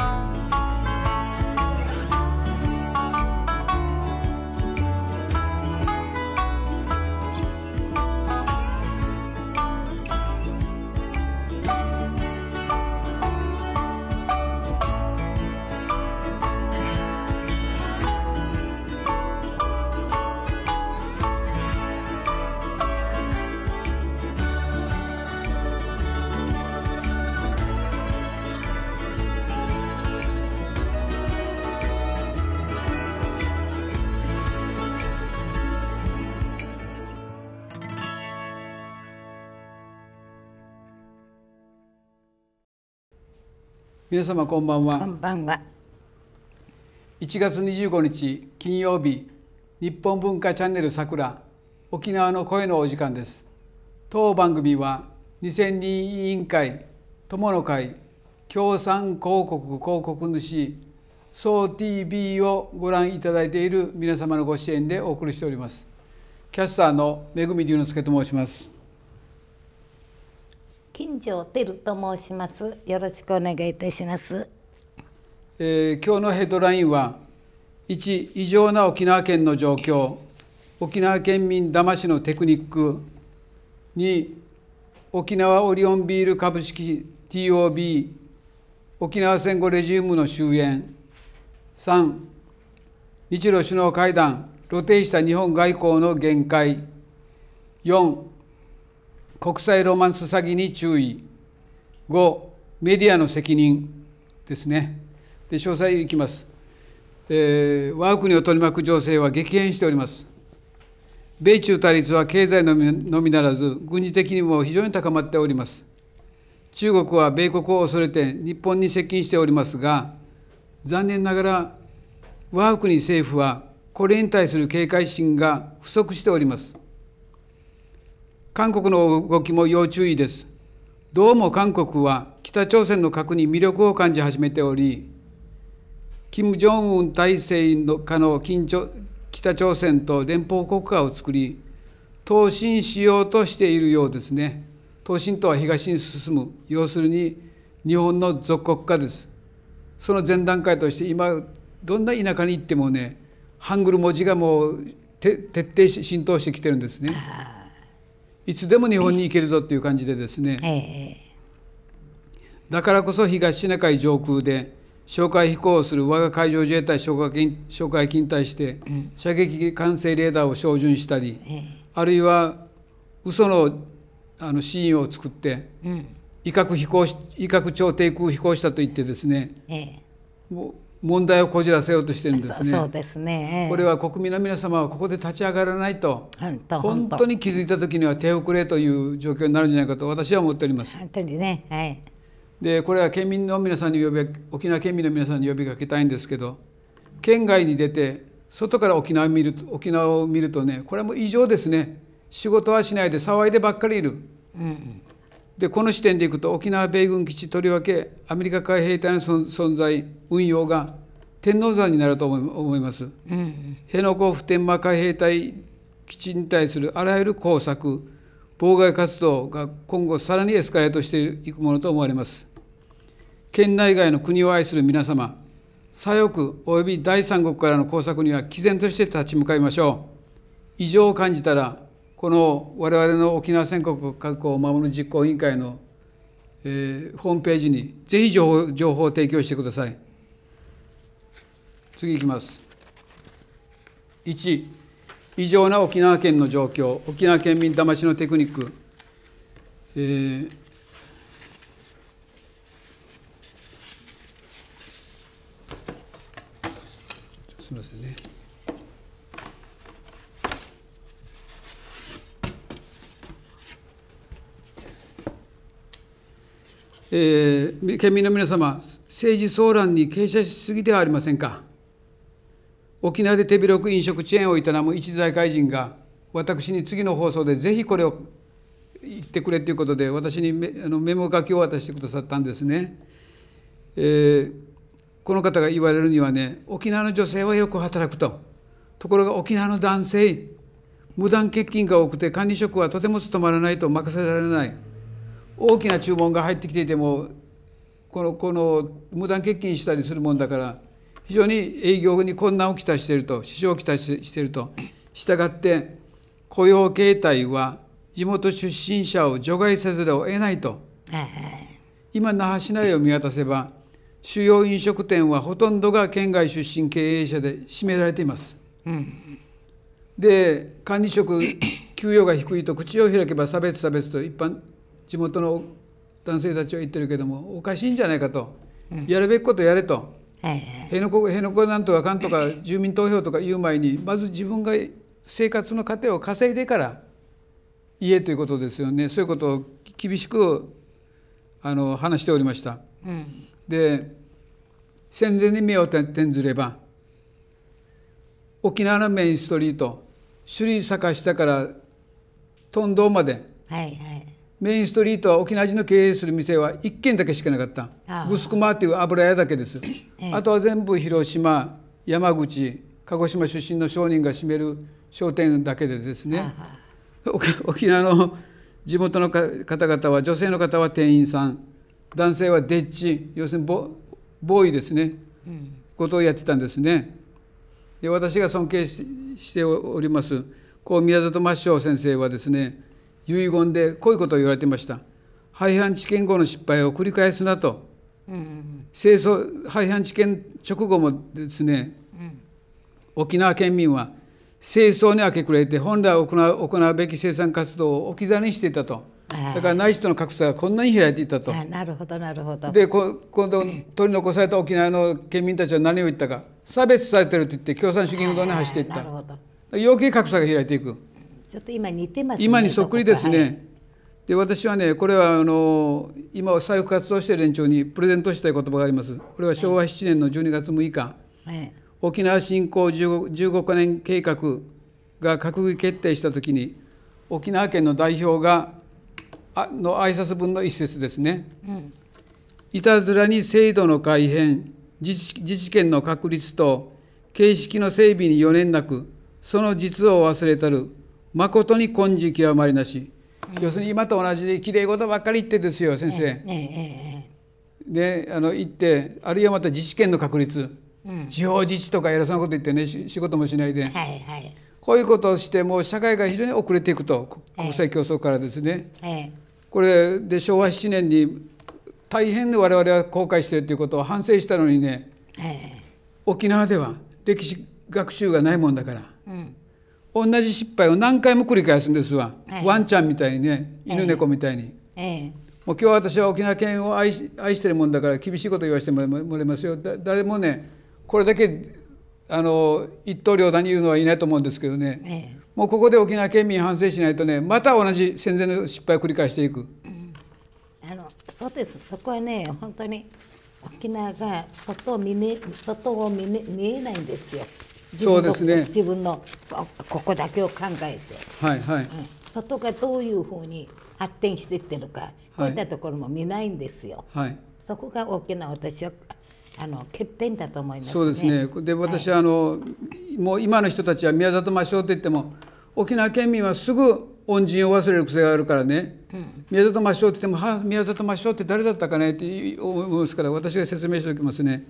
you 皆様こんばんはこんばんは1月25日金曜日日本文化チャンネルさくら沖縄の声のお時間です当番組は2000人委員会友の会共産広告広告主総 TV をご覧いただいている皆様のご支援でお送りしておりますキャスターの恵龍之介と申します金城てと申します。よろしくお願いいたします。えー、今日のヘッドラインは1異常な沖縄県の状況沖縄県民だましのテクニック2沖縄オリオンビール株式 TOB 沖縄戦後レジウムの終焉3日露首脳会談露呈した日本外交の限界4国際ロマンス詐欺に注意5メディアの責任ですねで詳細いきます、えー、我が国を取り巻く情勢は激変しております米中対立は経済のみならず軍事的にも非常に高まっております中国は米国を恐れて日本に接近しておりますが残念ながら我が国政府はこれに対する警戒心が不足しております韓国の動きも要注意です。どうも韓国は北朝鮮の核に魅力を感じ始めており、金正恩体制の下の北朝鮮と連邦国家を作り、投進しようとしているようですね。投進とは東に進む、要するに日本の属国化です。その前段階として今、どんな田舎に行ってもね、ハングル文字がもう徹底し浸透してきてるんですね。いつでも日本に行けるぞっていう感じでですね、だからこそ東シナ海上空で哨戒飛行をする我が海上自衛隊哨戒機に対して射撃管制レーダーを照準したり、あるいは嘘のあのシーンを作って、威嚇飛行威嚇超低空飛行したと言ってですね、問題をこじらせようとしてるんですね。そうですねこれは国民の皆様はここで立ち上がらないと本当に気づいた時には手遅れという状況になるんじゃないかと私は思っております。本当にね、はい、でこれは県民の皆さんに呼び沖縄県民の皆さんに呼びかけたいんですけど県外に出て外から沖縄を見る沖縄を見るとねこれはもう異常ですね仕事はしないで騒いでばっかりいる。うんでこの視点でいくと沖縄米軍基地とりわけアメリカ海兵隊の存在運用が天王山になると思います、うん、辺野古普天間海兵隊基地に対するあらゆる工作妨害活動が今後さらにエスカレートしていくものと思われます県内外の国を愛する皆様左翼及び第三国からの工作には毅然として立ち向かいましょう異常を感じたらこの我々の沖縄戦国確保を守る実行委員会の、えー、ホームページにぜひ情報情報を提供してください。次いきます。1異常な沖縄県の状況沖縄県民魂のテクニック、えーえー、県民の皆様、政治騒乱に傾斜しすぎではありませんか。沖縄で手広く飲食チェーンを営む一財界人が、私に次の放送でぜひこれを言ってくれということで、私にメあのメモ書きを渡してくださったんですね。えー、この方が言われるにはね、沖縄の女性はよく働くと、ところが沖縄の男性、無断欠勤が多くて管理職はとても務まらないと任せられない。大きな注文が入ってきていてもこのこの無断欠勤したりするもんだから非常に営業に困難をきたしていると支障をきたしているとしたがって雇用形態は地元出身者を除外せざるを得ないと、今那覇市内を見渡せば主要飲食店はほとんどが県外出身経営者で占められています、うん、で管理職給与が低いと口を開けば差別差別と一般地元の男性たちは言ってるけどもおかしいんじゃないかと、うん、やるべきことやれと、はいはい、辺野古辺野古なんとかかんとか住民投票とか言う前にまず自分が生活の糧を稼いでから家ということですよねそういうことを厳しくあの話しておりました。うん、で戦前に目を転ずれば沖縄のメインストリート首里坂下から頓堂まで、はいはい、メインストリートは沖縄人の経営する店は1軒だけしかなかったグスクマという油屋だけです、ええ、あとは全部広島山口鹿児島出身の商人が占める商店だけでですね沖縄の地元の方々は女性の方は店員さん男性はデッチ要するにボボーイですね、うん、ことをやってたんですねで私が尊敬しておりますこう宮里真章先生はですね遺言でこういうことを言われてました廃藩置県後の失敗を繰り返すなと、うんうん、清掃廃藩置県直後もですね、うん、沖縄県民は清掃に明け暮れて本来行う行うべき生産活動を置き去りにしていたと。だから内地との格差がこんなに開いていたと。なるほどなるほど。で今度取り残された沖縄の県民たちは何を言ったか差別されてると言って共産主義運動に走っていった。余計格差が開いていく。ちょっと今似てますね今にそっくりですね、はい、で私はねこれはあの今は左活動している連中にプレゼントしたい言葉がありますこれは昭和7年の12月6日、はい、沖縄振興 15, 15年計画が閣議決定した時に沖縄県の代表があの挨拶文の一節ですね、うん、いたずらに制度の改変自治自治権の確立と形式の整備に余念なくその実を忘れたる誠に根性極まりなし、要するに今と同じできれい事ばっかり言ってですよ先生。ええであの言ってあるいはまた自治権の確立、うん、地方自治とか偉そうなこと言ってね仕事もしないで、はいはい、こういうことをしてもう社会が非常に遅れていくと国際競争からですね。これで昭和7年に大変で我々は後悔しているということを反省したのにね、沖縄では歴史学習がないもんだから、う同じ失敗を何回も繰り返すんですわ、はい、ワンちゃんみたいにね犬猫みたいに、ええもう今日私は沖縄県を愛し愛してるもんだから厳しいこと言わせてもらいますよ誰もねこれだけあの一刀両断に言うのはいないと思うんですけどね、もうここで沖縄県民反省しないとねまた同じ戦前の失敗を繰り返していく、うん、あのそうですそこはね本当に沖縄が外を見外を見見えないんですよ。そうですね自分のここだけを考えて、はいはい、うん、外がどういうふうに発展していってるか、はい、こういったところも見ないんですよ。はい、そこが大きな私はあの欠点だと思います、ね、そうですね。で私は、はい、あのもう今の人たちは宮里真正といっても沖縄県民はすぐ恩人を忘れる癖があるからね、うん、宮里真正って言っても「は宮里真正って誰だったかね」って思うんすから私が説明しておきますね。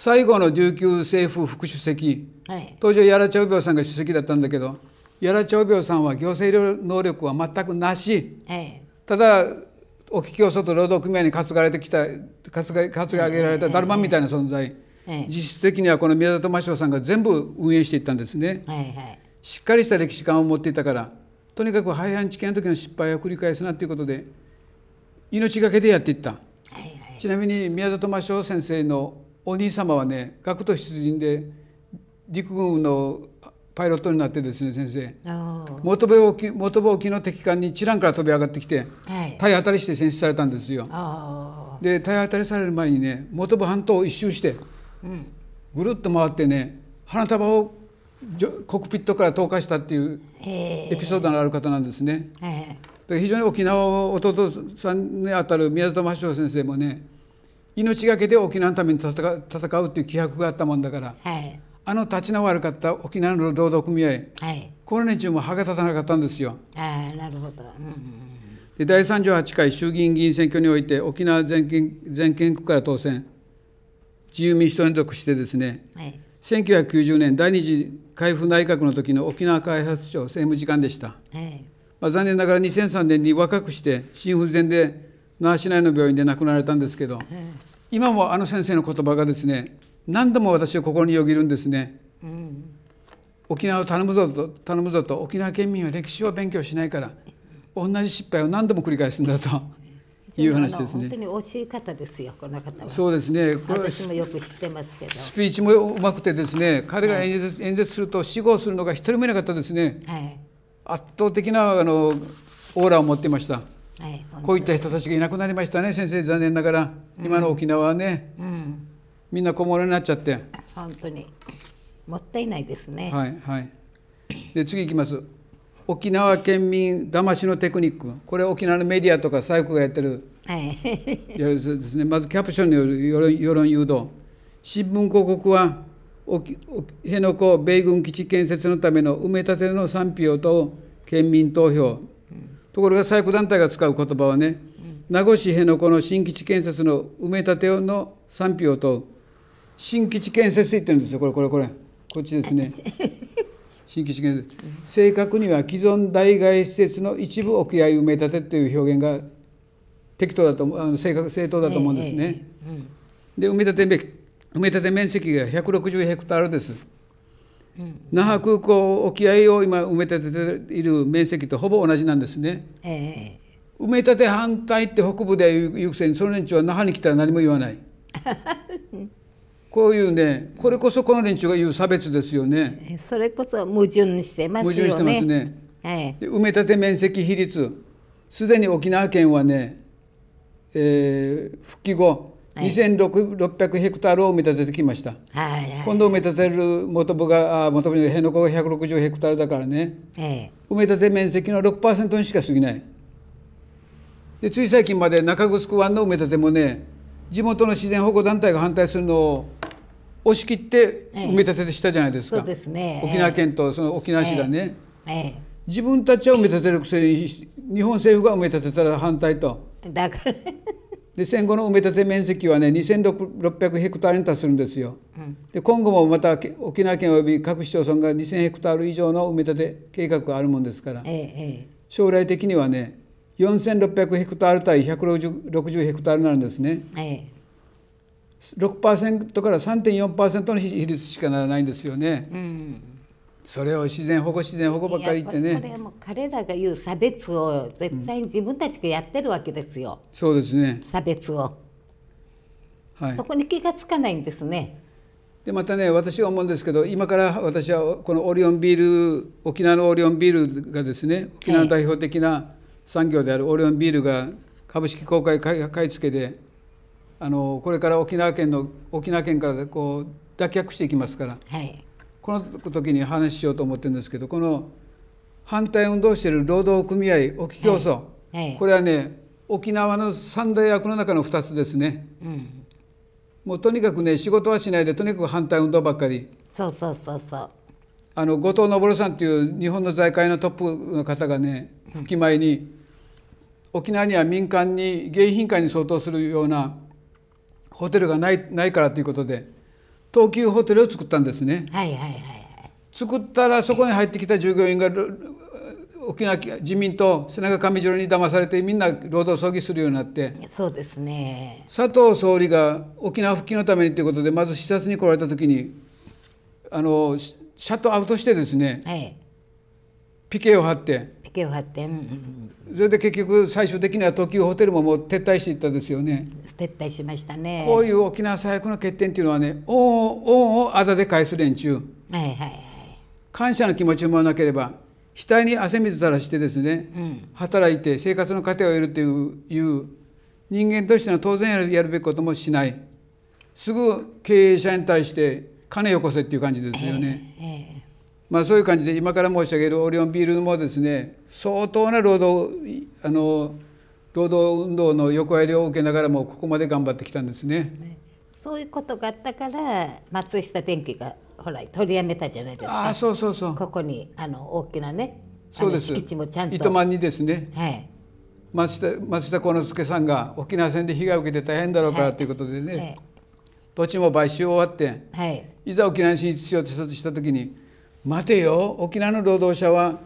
最後の琉球政府副主席、はい、当時は屋良長病さんが主席だったんだけど屋良長病さんは行政能力は全くなし、はい、ただお聞きを外労働組合に担がれてきた担が担げられただるまみたいな存在、実質的にはこの宮里真正さんが全部運営していったんですね、はいはい、しっかりした歴史観を持っていたからとにかく廃藩置県の時の失敗を繰り返すなということで命がけでやっていった、はいはい、ちなみに宮里真正先生のお兄様はね学徒出陣で陸軍のパイロットになってですね先生元部沖元部沖の敵艦に知らんから飛び上がってきて、はい、体当たりして戦死されたんですよ。で体当たりされる前にね元部半島を一周して、うん、ぐるっと回ってね花束をコックピットから投下したっていうエピソードのある方なんですね。ええ非常に沖縄を弟さんにあたる宮里真章先生もね命がけで沖縄のために戦うっていう気迫があったもんだから、はい、あの立ちの悪かった沖縄の労働組合、はい、この年中も歯が立たなかったんですよ。あなるほど、うんで第38回衆議院議員選挙において沖縄全県全県区から当選自由民主党に属してですね、はい、1990年第二次海部内閣の時の沖縄開発庁政務次官でした、はいまあ、残念ながら2003年に若くして心不全で那覇市内の病院で亡くなられたんですけど、今もあの先生の言葉がですね何度も私を心によぎるんですね、うん、沖縄を頼むぞと頼むぞと沖縄県民は歴史を勉強しないから同じ失敗を何度も繰り返すんだと。いう話ですね。本当に惜しい方ですよ、この方は。そうですね。これ私もよく知ってますけど。スピーチも上手くてですね、彼が演説はい、演説すると死後するのが一人もいなかったですね。はい、圧倒的なあのオーラを持っていました。はい、こういった人たちがいなくなりましたね先生残念ながら、今の沖縄はね、うん、みんな小物になっちゃって本当にもったいないですねはいはいで次いきます沖縄県民だましのテクニックこれ沖縄のメディアとか左翼がやってる、はい、やつですねまずキャプションによる世論誘導新聞広告は辺野古米軍基地建設のための埋め立ての賛否を問う県民投票ところが最古団体が使う言葉はね、名護市辺野古の新基地建設の埋め立ての賛否をと新基地建設言ってるんですよこれこれこれこっちですね 新基地建設正確には既存代替施設の一部沖合埋め立てという表現が適当だとあの正確正当だと思うんですね、えええうん、で埋め立て埋め立て面積が160ヘクタールですうん、那覇空港沖合を今埋め立てている面積とほぼ同じなんですね、えー、埋め立て反対って北部で言うくせにその連中は那覇に来たら何も言わない こういうねこれこそこの連中が言う差別ですよねそれこそ矛盾してますね矛盾してますね、えー、埋め立て面積比率すでに沖縄県はね、えー、復帰後2600ヘクタールを埋め立ててきました、はいはい、今度埋め立てる元部が元部の辺野古が160ヘクタールだからね、ええ、埋め立て面積の6%にしか過ぎないでつい最近まで中城湾の埋め立てもね地元の自然保護団体が反対するのを押し切って埋め立ててしたじゃないですか、えーねえー、沖縄県とその沖縄市がね、自分たちは埋め立てるくせに日本政府が埋め立てたら反対と。だからで戦後の埋め立て面積はね2600ヘクタールに達するんですよ、うん、で今後もまた沖縄県および各市町村が2000ヘクタール以上の埋め立て計画があるもんですから、ええ、将来的にはね4600ヘクタール対160ヘクタールになるんですね、ええ、6%から3.4%の比率しかならないんですよね。うんそれを自然保護自然保護ばっかり言ってねこれも彼らが言う差別を絶対に自分たちがやってるわけですよ、うん、そうですね差別を、はい、そこに気がつかないんですねでまたね私は思うんですけど今から私はこのオリオンビール沖縄のオリオンビールがですね沖縄の代表的な産業であるオリオンビールが株式公開買い付けであのこれから沖縄県の沖縄県からこう脱却していきますから。はいこの時に話しようと思ってるんですけどこの反対運動している労働組合沖競争、はいはい、これはね沖縄の三大悪の中の二つですね、うん、もうとにかくね仕事はしないでとにかく反対運動ばっかりそうそうそうそうあの後藤昇さんという日本の財界のトップの方がね吹き前に、沖縄には民間に迎賓館に相当するようなホテルがないないからということで東急ホテルを作ったんですね。はいはいはい、作ったらそこに入ってきた従業員が沖縄自民党背中上城に騙されてみんな労働争議するようになってそうですね佐藤総理が沖縄復帰のためにということでまず視察に来られた時にあのシャットアウトしてですね、はい、ピケを張ってけを張って、ん、それで結局最終的には東急ホテルももう撤退していったんですよね撤退しましたねこういう沖縄最悪の欠点っていうのはね王を恩をあだで返す連中、はいはいはい、感謝の気持ちもなければ額に汗水垂らしてですね、うん、働いて生活の糧を得るという人間としての当然やるべきこともしないすぐ経営者に対して金よこせっていう感じですよね。えーえーまあ、そういう感じで今から申し上げるオリオンビールもですね相当な労働あの労働運動の横やりを受けながらもここまで頑張ってきたんですね。そういうことがあったから松下電器がほら取りやめたじゃないですか。あそうそうそう。ここにあの大きなねそうです敷地もちゃんと。糸にですね。はい。松下松下幸之助さんが沖縄戦で被害を受けて大変だろうからということでね、はいはい、土地も買収終わって、はい、いざ沖縄に進出しようとした時に待てよ沖縄の労働者は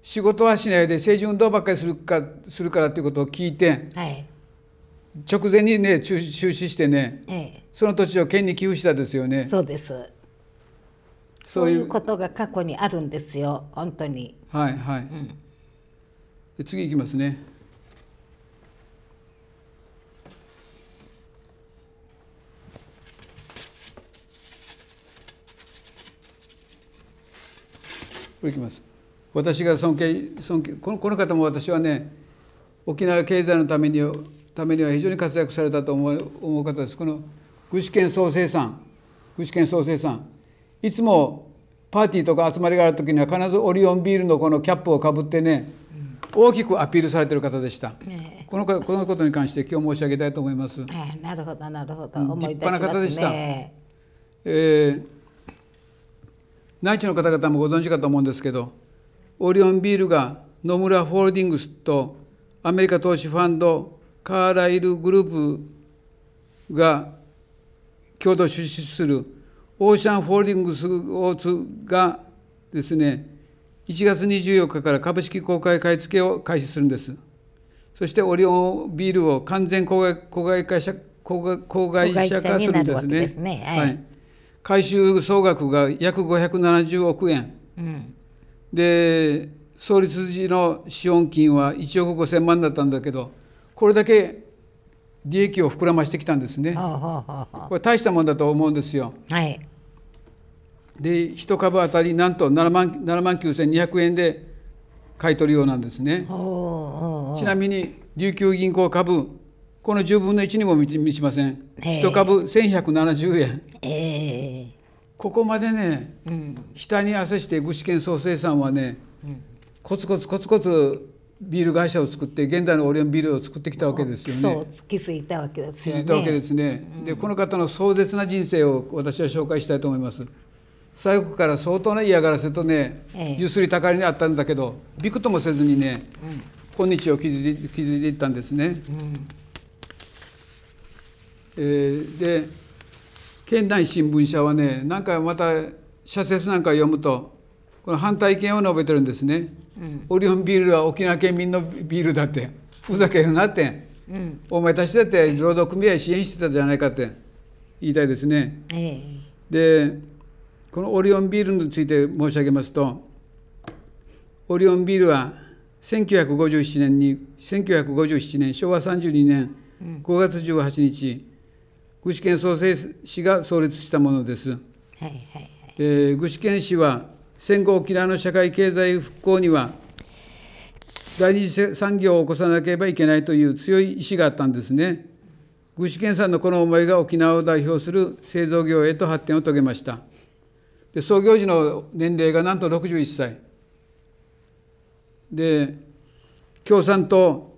仕事はしないで政治運動ばっかりするかするからということを聞いて、はい、直前にね中止してね、ええ、その土地を県に寄付したですよね。そうですそういうことが過去にあるんですよ本当に。はいはい、うん、次いきますね。これいきます私が尊敬尊敬このこの方も私はね沖縄経済のためにためには非常に活躍されたと思う思う方ですこの具志堅総生産具志堅総生産いつもパーティーとか集まりがある時には必ずオリオンビールのこのキャップをかぶってね、大きくアピールされてる方でした、ね、このこのことに関して今日申し上げたいと思います。なるほどなるほど、うん、立派な方でした、ね、えー内地の方々もご存知かと思うんですけどオリオンビールが野村ホールディングスとアメリカ投資ファンドカーライルグループが共同出資するオーシャンホールディングスオーツがですね1月24日から株式公開買い付けを開始するんですそしてオリオンビールを完全公害公害会社公害公害化するんですね、ね、はい、はい回収総額が約570億円、うん、で創立時の資本金は1億5,000万だったんだけどこれだけ利益を膨らましてきたんですね、これ大したもんだと思うんですよ。はいで1株当たりなんと万 ,7 万9200円で買い取るようなんですねちなみに琉球銀行株この10分の1にも満ちません、え1株1170円、えー、ここまでね、うん、下に汗して具志堅総生産はね、うん、コツコツコツコツビール会社を作って現代のオリオンビールを作ってきたわけですよね。そう気づいたわけですよね。気づいたわけですね。うん、でこの方の壮絶な人生を私は紹介したいと思います。最後から相当な嫌がらせとね、ゆすりたかりにあったんだけどびくともせずにね、うん、今日を築いていったんですね。うんえー、で県内新聞社はね何かまた社説なんか読むとこの反対意見を述べてるんですね、うん、オリオンビールは沖縄県民のビールだってふざけるなって、うん、お前たちだって労働組合支援してたじゃないかって言いたいですね。えでこのオリオンビールについて申し上げますとオリオンビールは1957年に1957年昭和32年5月18日、うん具志堅創生氏が創立したものです。はえ具志堅氏は戦後沖縄の社会経済復興には第二次産業を起こさなければいけないという強い意志があったんですね。具志堅さんのこの思いが沖縄を代表する製造業へと発展を遂げました。で創業時の年齢がなんと61歳。で共産党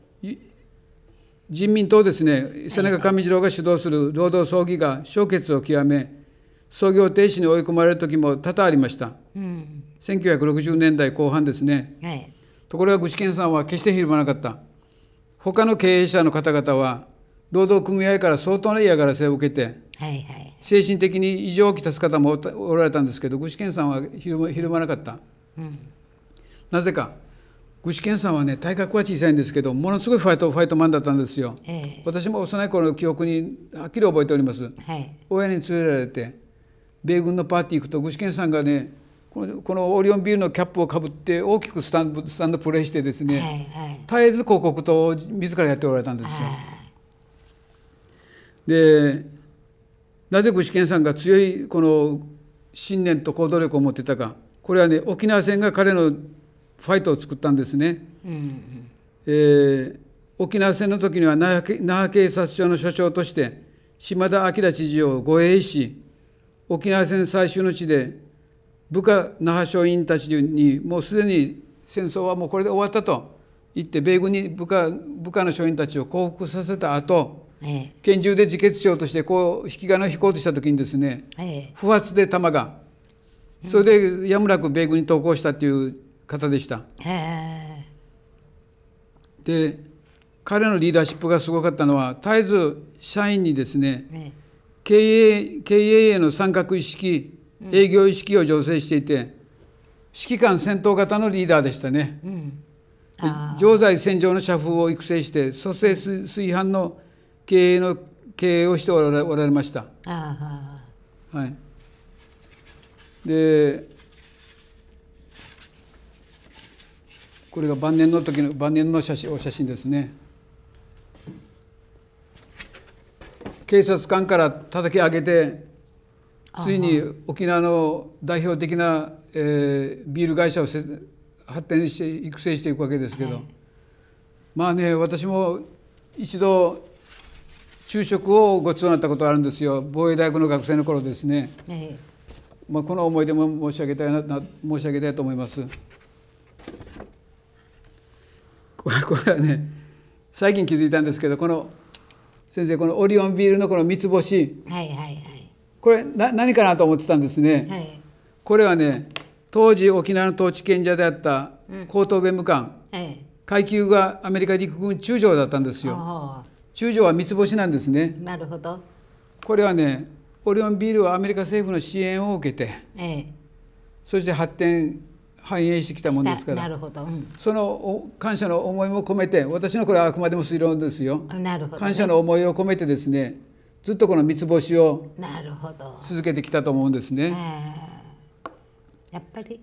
人民党ですね、瀬中上次郎が主導する労働葬儀が消決を極め、創業停止に追い込まれる時も多々ありました、うん、1960年代後半ですね、はい、ところが具志堅さんは決してひるまなかった他の経営者の方々は労働組合から相当な嫌がらせを受けて、はいはい、精神的に異常をきたす方もおられたんですけど具志堅さんはひるまなかった、うん、なぜか具志堅さんはね体格は小さいんですけどものすごいファイトファイトマンだったんですよ、えー、私も幼い頃の記憶にはっきり覚えております、はい、親に連れられて米軍のパーティー行くと具志堅さんがねこのこのオリオンビールのキャップをかぶって大きくスタンドスタンドプレーしてですね、はいはい、絶えず広告と自らやっておられたんですよ。でなぜ具志堅さんが強いこの信念と行動力を持ってたかこれはね沖縄戦が彼のファイトを作ったんですね、うんえー、沖縄戦の時には那覇警察署の署長として島田明知事を護衛し沖縄戦最終の地で部下那覇署員たちにもうすでに戦争はもうこれで終わったと言って米軍に部下部下の署員たちを降伏させた後、ええ、拳銃で自決しようとしてこう引き金を引こうとした時にですね、ええ、不発で弾がそれでやむなく米軍に投降したっていう方でした。で彼のリーダーシップがすごかったのは絶えず社員にですね、経営経営への参画意識営業意識を醸成していて、うん、指揮官戦闘型のリーダーでしたね。うん常在戦場の社風を育成して蘇生炊飯の経営の経営をしておられました。はい、でこれが晩年の時の晩年の写真お写真ですね警察官から叩き上げてついに沖縄の代表的な、えー、ビール会社を発展して育成していくわけですけど、はい、まあね私も一度昼食をご馳走になったことがあるんですよ防衛大学の学生の頃ですね、はい、まあ、この思い出も申し上げたいな申し上げたいと思います。これはね最近気づいたんですけどこの先生このオリオンビールのこの三つ星、はいはいはい、これな何かなと思ってたんですね、はい、これはね当時沖縄の統治権者であった高等弁務官、うん階級がアメリカ陸軍中将だったんですよ中将は三つ星なんですねなるほどこれはねオリオンビールはアメリカ政府の支援を受けて、ええ、そして発展反映してきたもんですからなるほど、うん、その感謝の思いも込めて私のこれはあくまでも推論ですよ、ね、感謝の思いを込めてですねずっとこの三つ星を続けてきたと思うんですね。やっぱり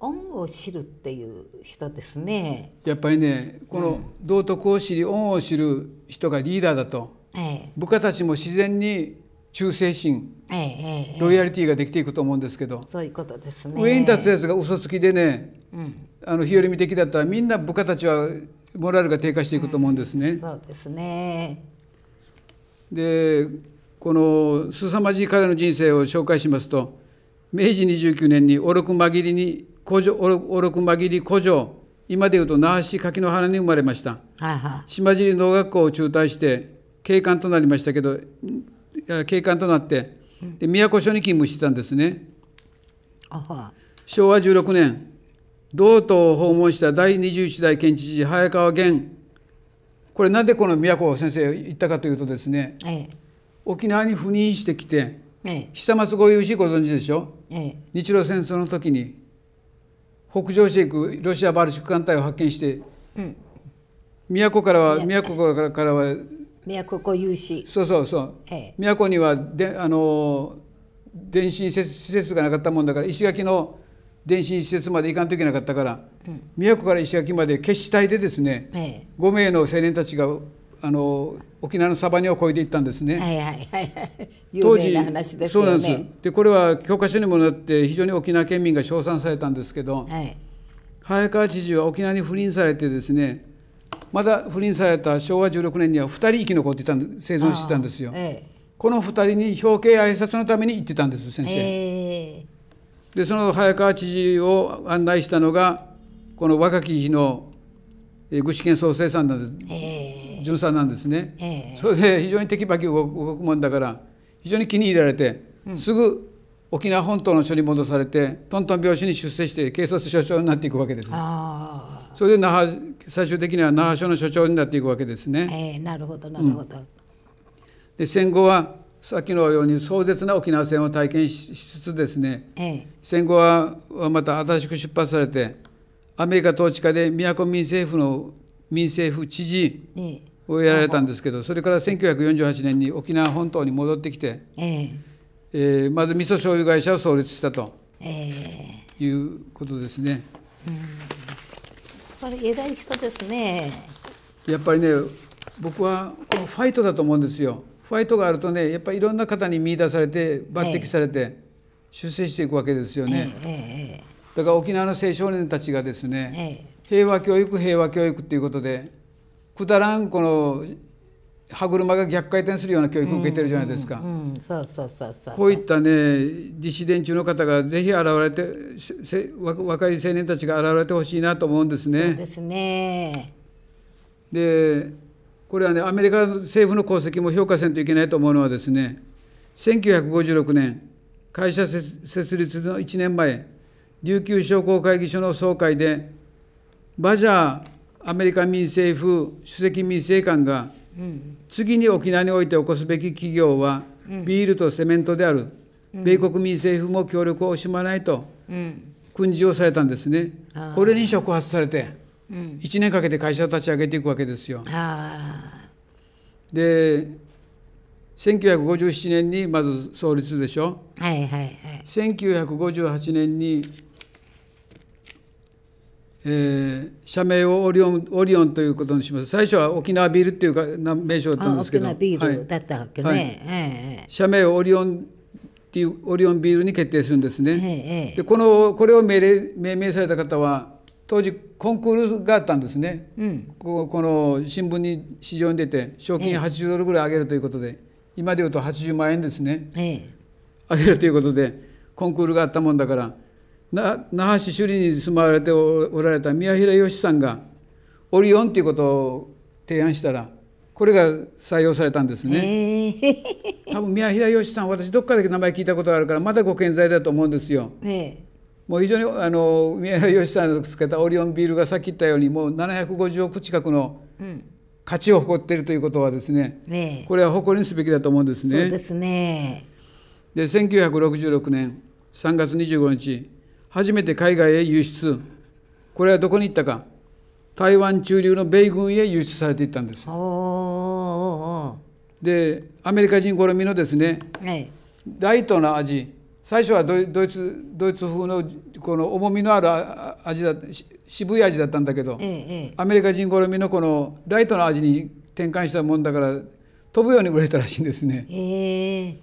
恩を知るっていう人ですねやっぱりねこの道徳を知り恩を知る人がリーダーだと、ええ、部下たちも自然に忠誠心、ええロイヤリティができていくと思うんですけどそういうことですね上に立つやつが嘘つきでね、うん、あの日和見的だったらみんな部下たちはモラルが低下していくと思うんですね。うん、そうですねでこの凄まじい彼の人生を紹介しますと明治29年に愚く紛りに古城おろく紛り古城今でいうと那覇市柿の花に生まれました島尻農学校を中退して警官となりましたけど警官となってで宮古署に勤務してたんですね昭和16年道東を訪問した第21代県知事早川源これなんでこの宮古先生行ったかというとですね、ええ、沖縄に赴任してきて、え、久松ご有志ご存知でしょ、日露戦争の時に北上していくロシアバルチック艦隊を発見して、うん、宮古からは宮古からは都こ有しそうそうそう、ええ、都にはであの電信施設がなかったもんだから石垣の電信施設まで行かんといけなかったから、うん、都から石垣まで決死隊でですね、ええ、5名の青年たちがあの沖縄のサバニを越えていったんですね。い当時、そうなんですでこれは教科書にもなって非常に沖縄県民が称賛されたんですけど、はい、早川知事は沖縄に赴任されてですねまだ不倫された昭和16年には2人生き残ってたん生存してたんですよ、ええ、この2人に表敬挨拶のために行ってたんです先生、えー、でその早川知事を案内したのがこの若き日の具志堅創生さんなんです、えー、巡査なんですね、えー、それで非常にテキパキ動くもんだから非常に気に入られて、うん、すぐ沖縄本島の署に戻されてとんとん拍子に出世して警察署長になっていくわけです。あそれで那覇最終的には那覇署の署長になっていくわけですね。えー、なるほどなるほど。うん、で戦後はさっきのように壮絶な沖縄戦を体験しつつですね、えー、戦後はまた新しく出発されてアメリカ統治下で宮古民政府の民政府知事をやられたんですけど、えー、それから1948年に沖縄本島に戻ってきて、えー、えー、まず味噌醤油会社を創立したということですね。うん偉い人ですねやっぱりね僕はこのファイトだと思うんですよファイトがあるとねやっぱりいろんな方に見出されて抜擢されて、出世していくわけですよね、えええ、だから沖縄の青少年たちがですね、平和教育平和教育っていうことでくだらんこの歯車が逆回転するような教育を受けてるじゃないですか。こういったね自主電中の方がぜひ現れて若い青年たちが現れてほしいなと思うんですね。ですねでこれはねアメリカ政府の功績も評価せんといけないと思うのはですね1956年会社設立の1年前琉球商工会議所の総会でバジャーアメリカ民政府首席民政官が次に沖縄において起こすべき企業は、ビールとセメントである、米国民政府も協力を惜しまないと、訓示をされたんですね、これに触発されて、う1年かけて会社を立ち上げていくわけですよ。で1957年にまず創立でしょ、はいはいはい、1958年にえー、社名をオリオンオリオンということにします最初は沖縄ビールっていうか名称だったんですけど沖縄ビールだったわけね、はいはい、社名をオリオンっていうオリオンビールに決定するんですね、でこのこれを命令命名された方は当時コンクールがあったんですね、うん、ここの新聞に市場に出て賞金80ドルぐらい上げるということで、今でいうと80万円ですね、上げるということでコンクールがあったもんだから。那覇市首里に住まわれておられた宮平義さんがオリオンということを提案したらこれが採用されたんですね、えー、多分宮平義さん私どっかで名前聞いたことがあるからまだご健在だと思うんですよ、えー、もう非常にあの宮平義さんのつけたオリオンビールがさっき言ったようにもう750億近くの価値を誇っているということはですね、えこれは誇りにすべきだと思うんですねそうですねで1966年3月25日初めて海外へ輸出これはどこに行ったか台湾中流の米軍へ輸出されていったんですでアメリカ人好みのですね、はい、ライトな味最初はドイツドイツ風のこの重みのある味だ渋い味だったんだけど、ええ、アメリカ人好みのこのライトな味に転換したもんだから飛ぶように売れたらしいんですね。えー、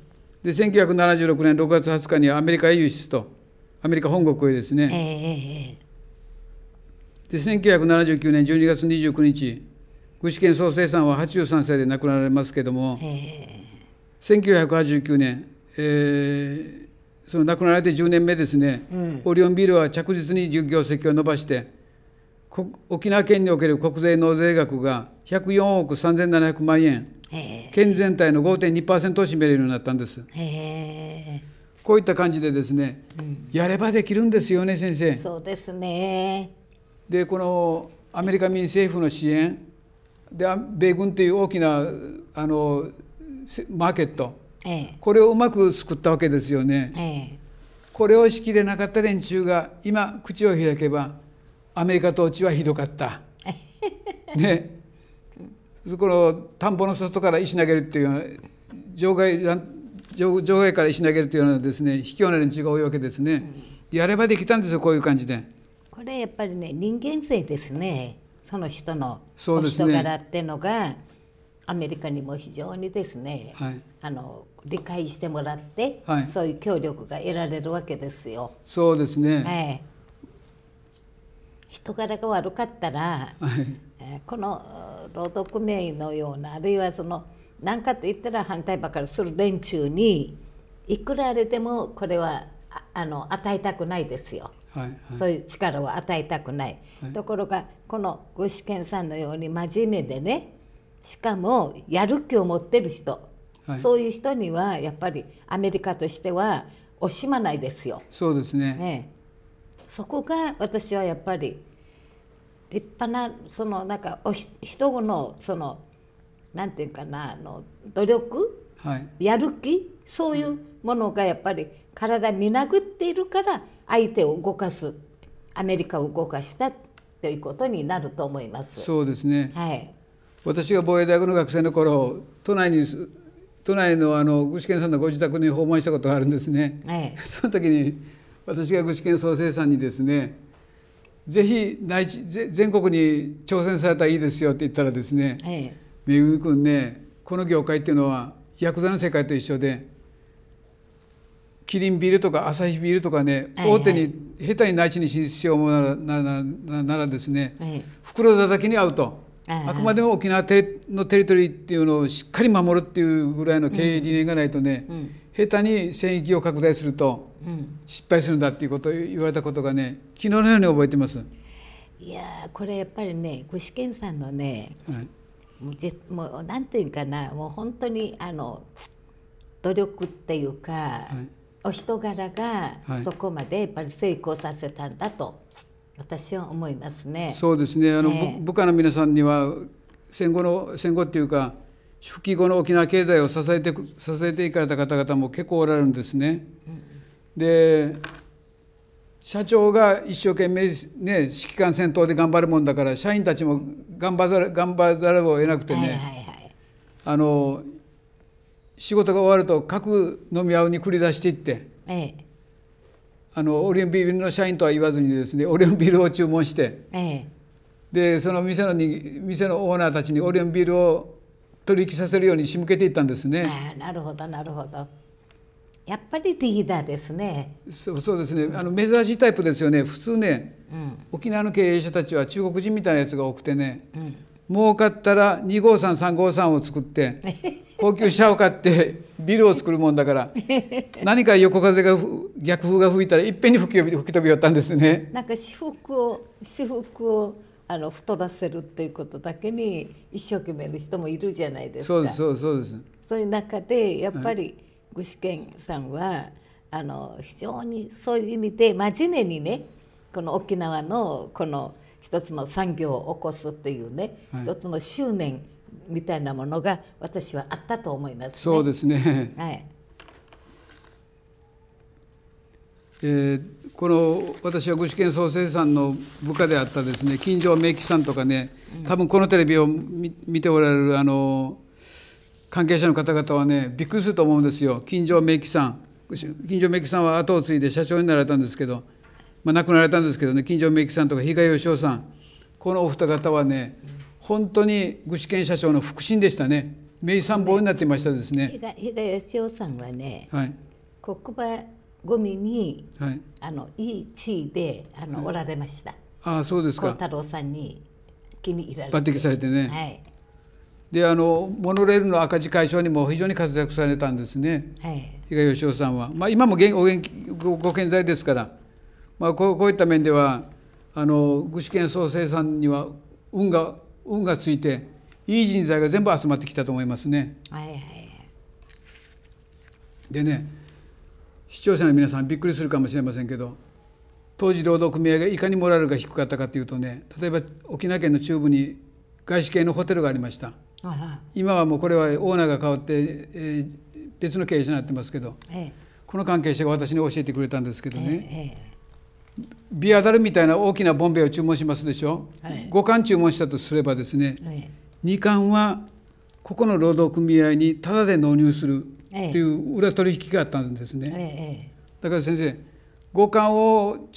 で1976年6月20日にアメリカへ輸出と。アメリカ本国へですね、えー、で1979年12月29日具志堅総生さんは83歳で亡くなられますけども、えー、1989年、えー、その亡くなられて10年目ですね、うん、オリオンビールは着実に業績を伸ばして沖縄県における国税納税額が104億3700万円、県全体の5.2%を占めるようになったんです。こういった感じでですね、うん、やればできるんですよね先生。そうですねでこのアメリカ民政府の支援で米軍という大きなあのマーケット、ええ、これをうまく作ったわけですよね。えこれをしきれなかった連中が今口を開けばアメリカ統治はひどかった。ね、この田んぼの外から石投げるっていうような場外乱上上下から石投げるというようなですね卑怯な連中が多いわけですね、うん、やればできたんですよこういう感じでこれやっぱりね人間性ですねその人のお人柄っていうのが、ね、アメリカにも非常にですね、はい、あの理解してもらって、はい、そういう協力が得られるわけですよ。そうですね、はい人柄が悪かったら、はい、この労働組合のようなあるいはその何かと言ったら反対ばかりする連中にいくらあれでもこれはあの与えたくないですよ、はいはい、そういう力を与えたくない、はい、ところがこの具志堅さんのように真面目でねしかもやる気を持ってる人、はい、そういう人にはやっぱりアメリカとしては惜しまないですよ。そうですね、ね、そこが私はやっぱり立派なそのなんかおひ人のそのなんていうかなあの努力、はい、やる気そういうものがやっぱり体みなぐっているから相手を動かすアメリカを動かしたということになると思います。そうですね、はい、私が防衛大学の学生の頃都内に都内のあの具志堅さんのご自宅に訪問したことがあるんですね。はい、その時に私が具志堅総生さんにですねぜひ内地全国に挑戦されたらいいですよって言ったらですね、はい恵み君ねこの業界っていうのはヤクザの世界と一緒でキリンビールとかアサヒビールとかね、はいはい、大手に下手に内地に進出しようもならならですね、はい、袋叩きに合うと、はいあくまでも沖縄テのテリトリーっていうのをしっかり守るっていうぐらいの経営理念がないとね、うんうん、下手に戦域を拡大すると失敗するんだっていうことを言われたことがね昨日のように覚えてます。いやこれやっぱりね具志堅さんのね、はいもうもうなんていうかなもう本当にあの努力っていうか、はい、お人柄がそこまでやっぱり成功させたんだと、私は思いますね。そうですねあの、部下の皆さんには戦後の戦後っていうか復帰後の沖縄経済を支えて支えていかれた方々も結構おられるんですね。うん、で社長が一生懸命、ね、指揮官先頭で頑張るもんだから社員たちも頑張ざる頑張ざるを得なくてね、あの仕事が終わると各飲み屋に繰り出していって、ええ、あのオリオンビールの社員とは言わずにですねオリオンビールを注文して、え、でその店のに店のオーナーたちにオリオンビールを取引させるように仕向けていったんですね。なるほどなるほどやっぱりリーダーですね。そうそうですね。あの珍しいタイプですよね。普通ね、うん、沖縄の経営者たちは中国人みたいなやつが多くてね、うん、儲かったら2号さん3号さんを作って 高級車を買ってビルを作るもんだから 何か横風が逆風が吹いたらいっぺんに吹き吹き飛び寄ったんですね。なんか私服を私服をあの太らせるっていうことだけに一生懸命の人もいるじゃないですか。そうですそうですそうです。そういう中でやっぱり、はい具志堅さんはあの非常にそういう意味で真面目にねこの沖縄のこの一つの産業を起こすというね、はい、一つの執念みたいなものが私はあったと思います、ね、そうですね、はいえー、この私は具志堅総生さんの部下であったですね金城明樹さんとかね、うん、多分このテレビを見ておられるあの関係者の方々はねびっくりすると思うんですよ金城明樹さん金城明樹さんは後を継いで社長になられたんですけど、まあ、亡くなられたんですけどね金城明樹さんとか比嘉義雄さんこのお二方はね本当に具志堅社長の腹心でしたね名参謀になってましたですね。比嘉義雄さんはね、はい、国場ゴミに、はい、あのいい地位であの、はい、おられました。ああそうですか。太郎さんに気に入られて抜擢されてね。はい。であのモノレールの赤字解消にも非常に活躍されたんですね、はい、比嘉義雄さんは、まあ、今もお元気ごご健在ですから、まあ、こうこういった面ではあの具志堅総生さんには運が運がついていい人材が全部集まってきたと思いますね。はいはい、でね視聴者の皆さんびっくりするかもしれませんけど当時労働組合がいかにモラルが低かったかというとね例えば沖縄県の中部に外資系のホテルがありました。今はもうこれはオーナーが変わって、えー、別の経営者になってますけど、ええ、この関係者が私に教えてくれたんですけどね、え、ビアダルみたいな大きなボンベを注文しますでしょ、はい、5缶注文したとすればですね、2缶はここの労働組合にタダで納入するという裏取引があったんですね、だから先生5缶を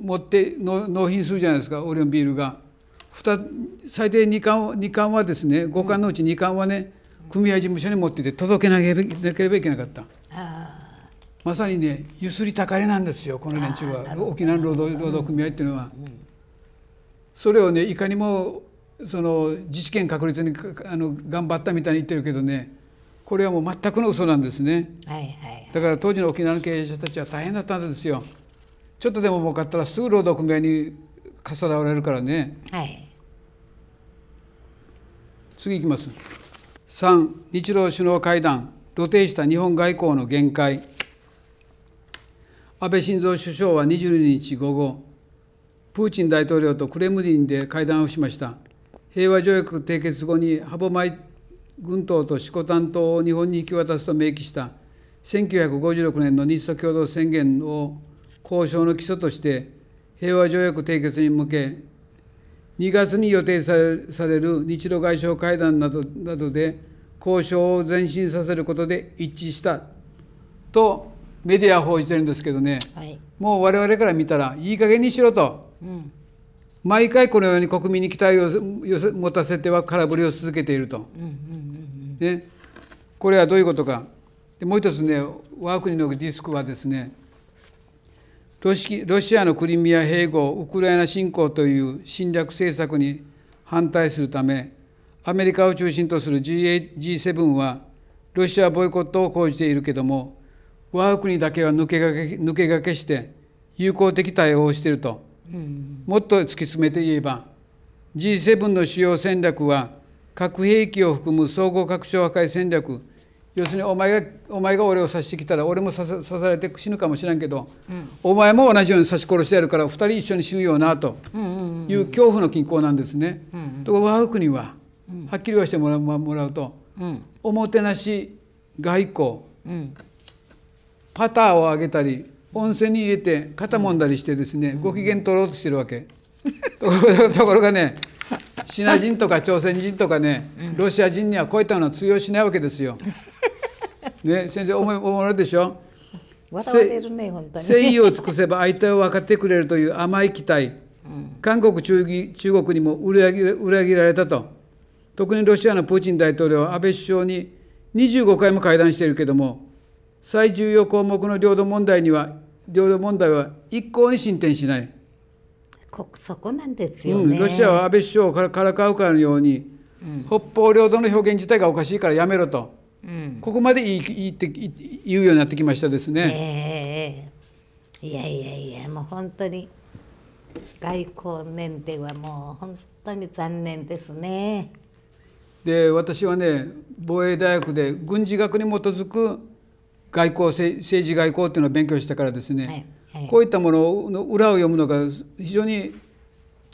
持って納品するじゃないですかオリオンビールが。最低2巻 ,2 巻はですね5巻のうち2巻はね、組合事務所に持ってて届けなければいけなかった。まさにねゆすりたかれなんですよこの連中は沖縄労働労働組合っていうのは、うんそれをねいかにもその自治権確立にあの頑張ったみたいに言ってるけどねこれはもう全くの嘘なんですね、はいはいはい、だから当時の沖縄の経営者たちは大変だったんですよちょっとでも儲かったらすぐ労働組合にかさらわれるからね、はい、次いきます。3、日露首脳会談、露呈した日本外交の限界。安倍晋三首相は22日午後、プーチン大統領とクレムリンで会談をしました。平和条約締結後に歯舞群島と四股タ島を日本に引き渡すと明記した1956年の日ソ共同宣言を交渉の基礎として平和条約締結に向け2月に予定される日露外相会談などなどで交渉を前進させることで一致したとメディア報じてるんですけどね、はい、もう我々から見たらいい加減にしろと、うん、毎回このように国民に期待を持たせては空振りを続けていると、ね、これはどういうことかでもう一つね我が国のディスクはですねロシアのクリミア併合ウクライナ侵攻という侵略政策に反対するためアメリカを中心とする G7 はロシアボイコットを講じているけども我が国だけは抜け駆け抜け駆けして友好的対応をしていると、うん、もっと突き詰めて言えば G7 の主要戦略は核兵器を含む総合拡張破壊戦略要するにお前がお前が俺を刺してきたら俺も刺されて死ぬかもしれんけど、うん、お前も同じように刺し殺してやるから2人一緒に死ぬよなという恐怖の均衡なんですね。と我が国は、はっきり言わせてもらうもらうと、うん、おもてなし外交、パターをあげたり温泉に入れて肩もんだりしてですね、ご機嫌取ろうとしてるわけ。ところ がねシナ人とか朝鮮人とかね、ロシア人にはこういったのは通用しないわけですよ。ね、先生思われるでしょ誠意を尽くせば相手を分かってくれるという甘い期待、韓国中中国にも裏切裏切られたと特にロシアのプーチン大統領は安倍首相に25回も会談しているけれども最重要項目の領土問題には領土問題は一向に進展しないこそこなんですよ、ねうん、ロシアは安倍首相をからかうかのように、うん、北方領土の表現自体がおかしいからやめろと、うん、ここまで言い言って言うようになってきましたですね。えー、いやいやいやもう本当に外交面ではもう本当に残念ですね。で私はね防衛大学で軍事学に基づく外交政治外交っていうのを勉強したからですね、はいこういったものの裏を読むのが非常に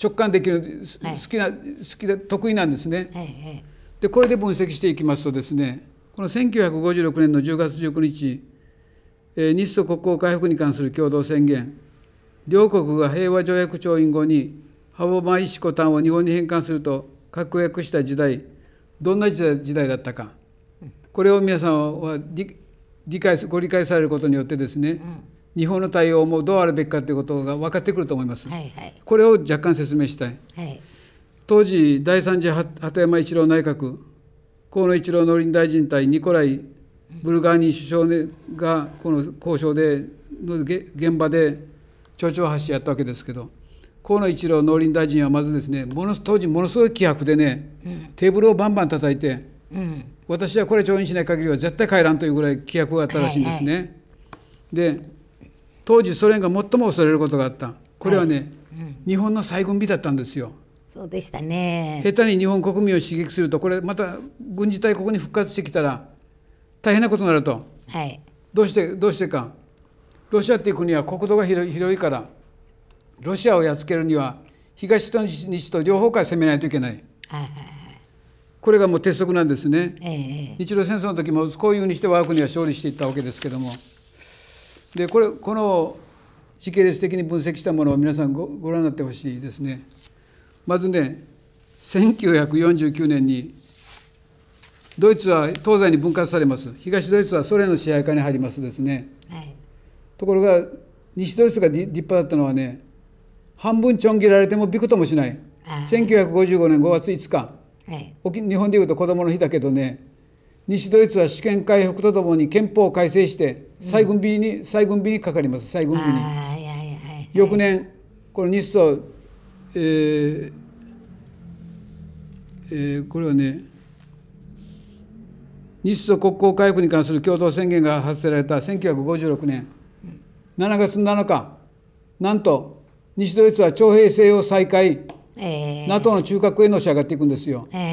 直感できる好きな、好きで得意なんですね。でこれで分析していきますとですねこの1956年の10月19日、えー、日ソ国交回復に関する共同宣言両国が平和条約調印後に生舞石古丹を日本に返還すると確約した時代どんな時代だったかこれを皆さんは理解ご理解されることによってですね、うん日本の対応もどうあるべきかということが分かってくると思います、はいはい、これを若干説明したい、はい、当時第三次鳩山一郎内閣河野一郎農林大臣対ニコライ・ブルガーニ首相がこの交渉での現場で町長発やったわけですけど河野一郎農林大臣はまずですねもの当時ものすごい気迫でね、うん、テーブルをバンバン叩いて、うん、私はこれ調印しない限りは絶対帰らんというぐらい気迫があったらしいんですね。はいはい、で当時ソ連が最も恐れることがあったこれはね、はいうん、日本の再軍備だったんですよ。そうでしたね下手に日本国民を刺激するとこれまた軍事大国に復活してきたら大変なことになると、はい、どうしてどうしてかロシアっていう国は国土が広いからロシアをやっつけるには東と西と両方から攻めないといけない。はいはいこれがもう鉄則なんですね、ええ、日露戦争の時もこういうふうにして我が国は勝利していったわけですけどもでこれこの時系列的に分析したものを皆さんごご覧になってほしいですね。まずね1949年にドイツは東西に分割されます東ドイツはソ連の支配下に入りますですね、はい、ところが西ドイツが立派だったのはね半分ちょん切られてもびくともしない、はい、1955年5月5日、はい、日本でいうと子どもの日だけどね西ドイツは主権回復とともに憲法を改正して再軍備に、うん、再軍備にかかります再軍備に、翌年この日ソ、えーえー、これはね日ソ国交回復に関する共同宣言が発せられた1956年7月7日なんと西ドイツは徴兵制を再開、えー、NATO の中核へのし上がっていくんですよ。えー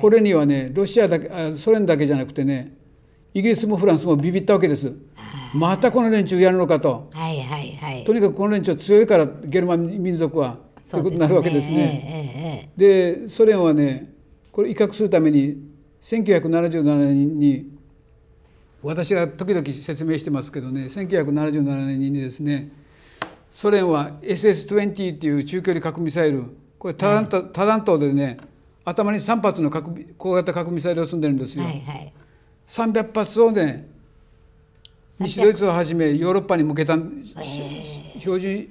これにはねロシアだけソ連だけじゃなくてねイギリスもフランスもビビったわけです。またこの連中やるのかと、はいはいはい、とにかくこの連中強いからゲルマン民族は、ね、ということになるわけですね。えーえー、でソ連はねこれ威嚇するために1977年に私が時々説明してますけどね1977年にですねソ連は SS-20 っていう中距離核ミサイルこれ多弾頭,、多弾頭でね頭に3発の核小型核ミサイルを積んでるんですよ。はいはい、300発をね西ドイツをはじめヨーロッパに向けた、えー、標準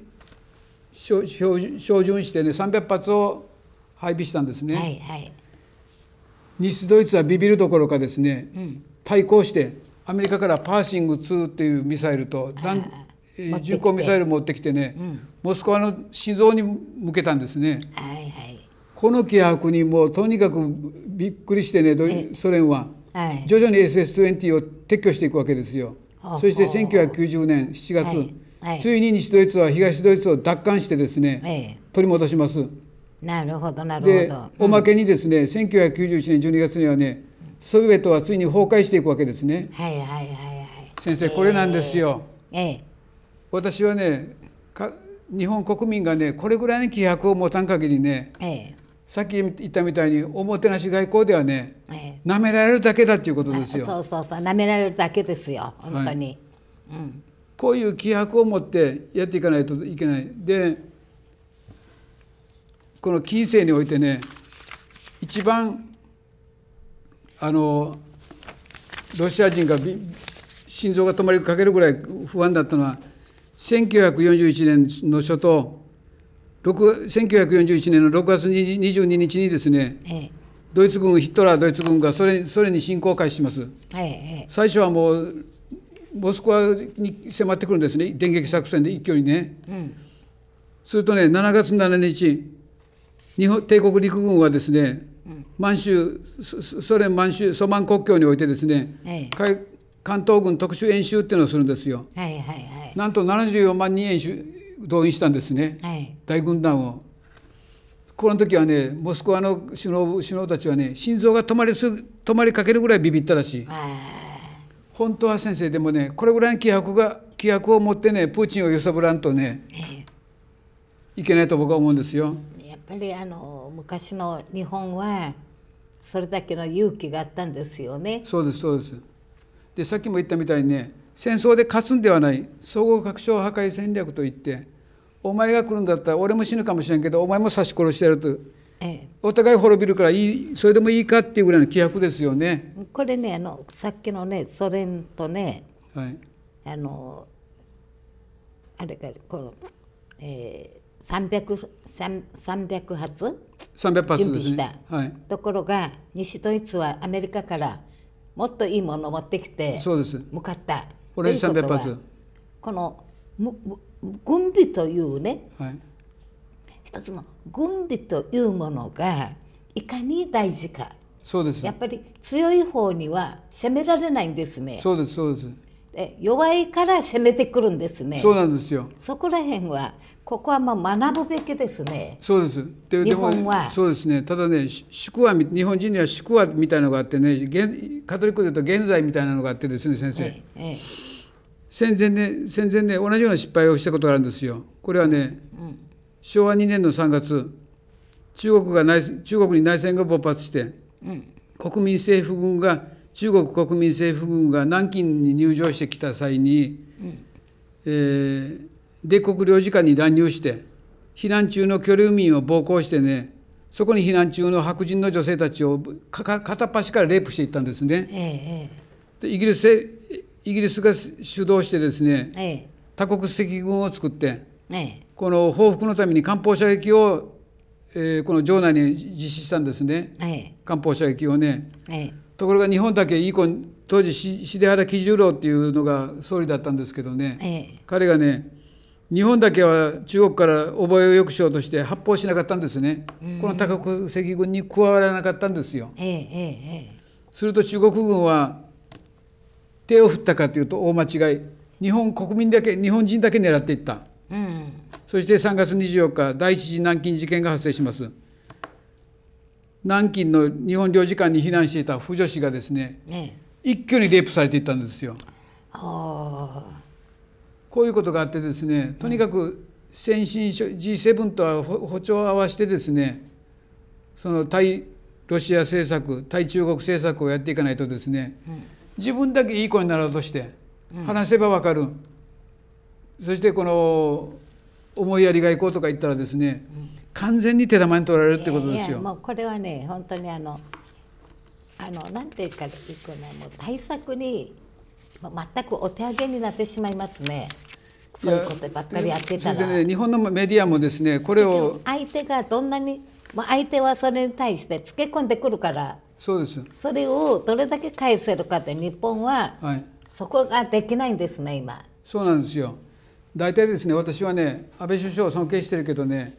標準標準してね300発を配備したんですね。はいはい、西ドイツはビビるどころかですね、うん、対抗してアメリカからパーシング2っていうミサイルと弾巡航ミサイル持ってきてね、うん、モスクワの心臓に向けたんですね。はいはいこの規約にもうとにかくびっくりしてねソ連は、徐々に SS20 を撤去していくわけですよ。そして1990年7月、はいはい、ついに西ドイツは東ドイツを奪還してですね、取り戻します。なるほどなるほど。でおまけにですね、うん、1991年12月にはねソビエトはついに崩壊していくわけですね。はいはいはいはい。先生これなんですよ。ええ。私はね日本国民がねこれぐらいの規約を持たん限りね、ええ、さっき言ったみたいにおもてなし外交ではね、ええ、められるだけだっていうことですよ。そうそうそう舐められるだけですよ本当に、はい、うん、こういう気迫を持ってやっていかないといけない。でこの近世においてね一番あのロシア人が心臓が止まりかけるぐらい不安だったのは1941年の初頭1941年の6月22日にですね、ええ、ドイツ軍ヒットラードイツ軍がソ連に侵攻を開始します、え、最初はもうモスクワに迫ってくるんですね電撃作戦で一挙にね、うん、するとね7月7日日本帝国陸軍はですね、うん、満州ソ連満州ソマン国境においてですね、関東軍特殊演習っていうのをするんですよ、はいはいはい、なんと74万人演習動員したんですね、はい、大軍団を。この時はねモスクワの首脳首脳たちはね心臓が止まりす止まりかけるぐらいビビったらしい。本当は先生でもねこれぐらいの気迫が気迫を持ってねプーチンを揺さぶらんとね、いけないと僕は思うんですよ。やっぱりあの昔の日本はそれだけの勇気があったんですよね。そうですそうです。でさっきも言ったみたいにね戦争で勝つんではない総合確証破壊戦略といってお前が来るんだったら俺も死ぬかもしれんけどお前も刺し殺してやると、ええ、お互い滅びるからいいそれでもいいかっていうぐらいの気迫ですよね。これねあのさっきのねソ連とね、はい、あのあれかこの、えー、300, 300発300発準備した、はい、ところが西ドイツはアメリカからもっといいものを持ってきてそうです向かった。同じ3 0発この軍備というね、はい、一つの軍備というものがいかに大事かそうですやっぱり強い方には攻められないんですねそうですそうです弱いから攻めてくるんですねそうなんですよそこら辺はここはまあ学ぶべきですね。そうです。で日本はそうですね。ただね、宿は日本人には宿はみたいなのがあってね、現カトリックで言うと現在みたいなのがあってですね、先生。ええ、戦前ね戦前ね同じような失敗をしたことがあるんですよ。これはね、うん、昭和2年の3月、中国が内中国に内戦が勃発して、うん、国民政府軍が中国国民政府軍が南京に入場してきた際に、うん、えー米国領事館に乱入して、避難中の居留民を暴行してね、そこに避難中の白人の女性たちを片っ端からレイプしていったんですね。ええ、でイギリスイギリスが主導してですね、え、多国籍軍を作って、この報復のために艦砲射撃を、えー、この城内に実施したんですね、艦砲射撃をね。ところが日本だけいい子当時重原喜十郎っていうのが総理だったんですけどね、彼がね日本だけは中国から覚えをよくしようとして発砲しなかったんですね、うん、この多国籍軍に加わらなかったんですよ、えええ、すると中国軍は手を振ったかというと大間違い日本国民だけ日本人だけ狙っていった、うん、そして3月24日第一次南京事件が発生します南京の日本領事館に避難していた婦女子がですね、一挙にレイプされていったんですよ。はあこういうことがあってですねとにかく先進諸 G7 とは歩調を合わせてですねその対ロシア政策対中国政策をやっていかないとですね、自分だけいい子になろうとして話せば分かる、そしてこの思いやりがいこうとか言ったらですね、完全に手玉に取られるってことですよ。いやもうこれはね本当にあのあのなんていうかねもう対策に全くお手上げになってしまいますね。そういうことばっかりやってたら。ね、日本のメディアもですね、これを相手がどんなに、まあ、相手はそれに対してつけ込んでくるから。そうです。それをどれだけ返せるかって日本は、はい、そこができないんですね今。そうなんですよ。大体ですね、私はね、安倍首相を尊敬してるけどね、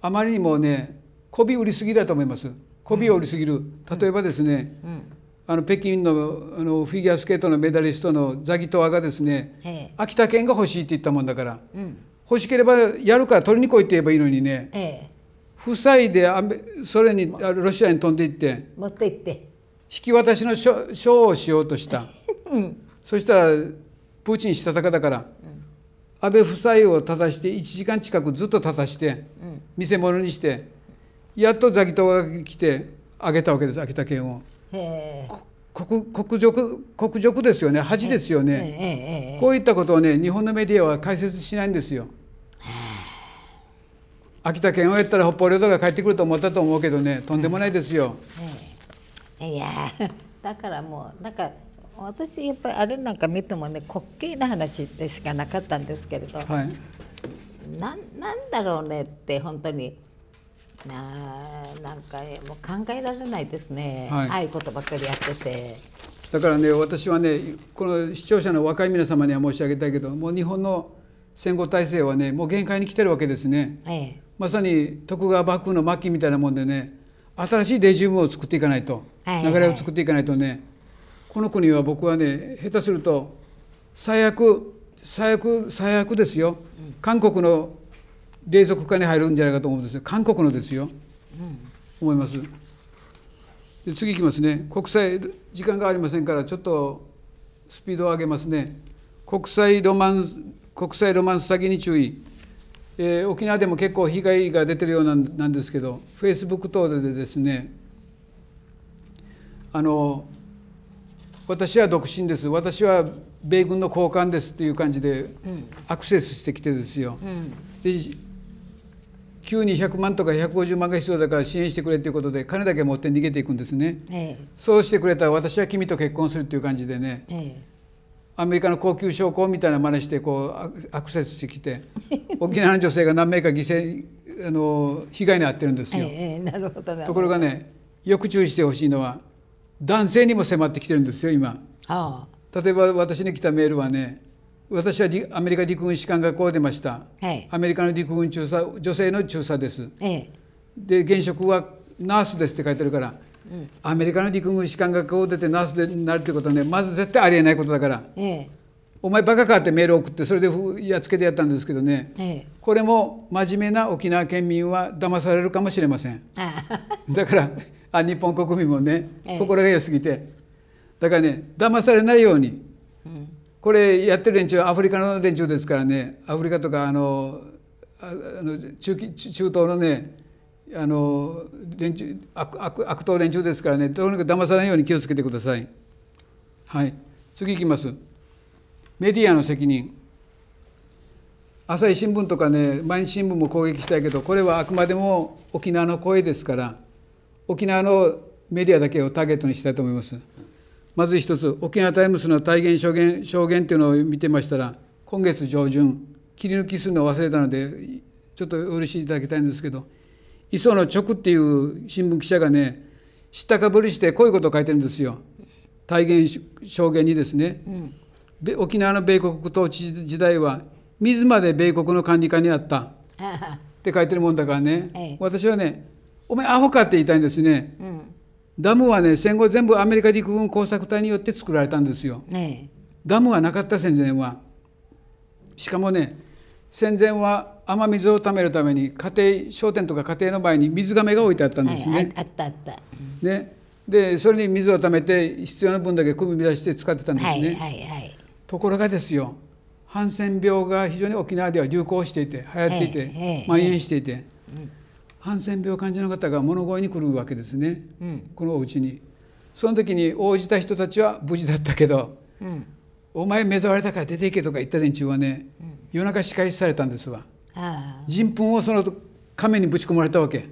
あまりにもね、媚び売りすぎだと思います。媚びを売りすぎる。例えばですね、うんうんあの北京のあのフィギュアスケートのメダリストのザギトワがですね秋田県が欲しいって言ったもんだから、うん、欲しければやるから取りに来いって言えばいいのにね、ええ、夫妻でそれにロシアに飛んでいって持って行って引き渡しの賞をしようとした、うん、そしたらプーチンしたたかだから、うん、安倍夫妻を立たして1時間近くずっと立たして、見せ物にしてやっとザギトワが来てあげたわけです秋田県を。国国辱国辱ですよね恥ですよね、こういったことをね日本のメディアは解説しないんですよ。秋田県をやったら北方領土が帰ってくると思ったと思うけどねとんでもないですよ。いやだからもうなんか私やっぱりあれなんか見てもね滑稽な話でしかなかったんですけれど、はい、ななんだろうねって本当に。ななんかもう考えられないですね、はい、ああいうことばっかりやってて。だからね私はねこの視聴者の若い皆様には申し上げたいけどもう日本の戦後体制はねもう限界に来てるわけですね、ええ、まさに徳川幕府の末期みたいなもんでね新しいレジウムを作っていかないと、はいはい、流れを作っていかないとねこの国は僕はね下手すると最悪最悪最悪ですよ、うん、韓国の冷蔵庫に入るんじゃないかと思うんですよ韓国のですよ、うん、思いますで次いきますね国際時間がありませんからちょっとスピードを上げますね国際ロマンス国際ロマンス詐欺に注意、えー、沖縄でも結構被害が出てるようなんなんですけどフェイスブック等でですねあの私は独身です私は米軍の高官ですっていう感じでアクセスしてきてですよ、うんう急に100万とか150万が必要だから支援してくれということで金だけ持って逃げていくんですね、ええ、そうしてくれたら私は君と結婚するっていう感じでね、え、アメリカの高級将校みたいな真似してこうアクセスしてきて 沖縄の女性が何名か犠牲あの被害に遭ってるんですよ、ところがねよく注意してほしいのは男性にも迫ってきてるんですよ今、はあ、例えば私に来たメールはね私はアメリカ陸軍士官学校を出ました、はい、アメリカの陸軍中佐女性の中佐です、ええ、で現職はナースですって書いてあるから、うん、アメリカの陸軍士官学校を出てナースになるってことはねまず絶対ありえないことだから、え、お前バカかってメール送ってそれでやっつけてやったんですけどね、これも真面目な沖縄県民は騙されるかもしれませんだからあ日本国民もね心が良すぎてだからね騙されないようにこれやってる連中アフリカの連中ですからねアフリカとかあのあの中中東のねあの連中悪悪悪党連中ですからねとにかく騙さないように気をつけてください。はい次いきます。メディアの責任朝日新聞とかね毎日新聞も攻撃したいけどこれはあくまでも沖縄の声ですから沖縄のメディアだけをターゲットにしたいと思います。まず一つ沖縄タイムスの体現証言証言というのを見てましたら今月上旬切り抜きするのを忘れたのでちょっとお許しいただきたいんですけど磯野直っていう新聞記者がね知ったかぶりしてこういうことを書いてるんですよ体現証言にですね、うん、沖縄の米国統治時代は水まで米国の管理下にあった って書いてるもんだからね、私はねお前アホかって言いたいんですね、うんダムはね戦後全部アメリカ陸軍工作隊によって作られたんですよ、ダムはなかった戦前はしかもね戦前は雨水をためるために家庭商店とか家庭の場合に水がめが置いてあったんですね、はい、あったあった、ね、でそれに水をためて必要な分だけ汲み出して使ってたんですね、はいはいはい、ところがですよハンセン病が非常に沖縄では流行していて流行っていて、蔓延していて、うんハンセン病患者の方が物乞いに来るわけですね、うん、このお家にその時に応じた人たちは無事だったけど、うん、お前目障りだから出て行けとか言った連中はね、うん、夜中仕返しされたんですわ人糞をその亀にぶち込まれたわけ